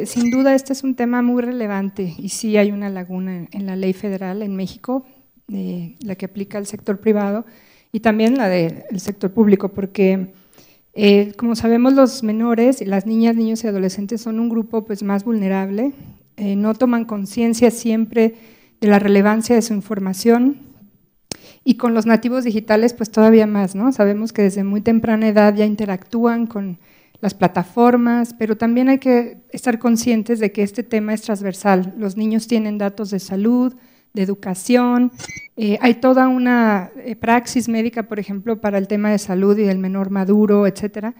Eh, sin duda este es un tema muy relevante y sí hay una laguna en la ley federal en México, eh, la que aplica al sector privado y también la del sector público, porque eh, como sabemos los menores, las niñas, niños y adolescentes son un grupo pues, más vulnerable, no toman conciencia siempre de la relevancia de su información y con los nativos digitales pues todavía más, ¿no? Sabemos que desde muy temprana edad ya interactúan con las plataformas, pero también hay que estar conscientes de que este tema es transversal. Los niños tienen datos de salud, de educación, eh, hay toda una eh, praxis médica, por ejemplo, para el tema de salud y del menor maduro, etcétera,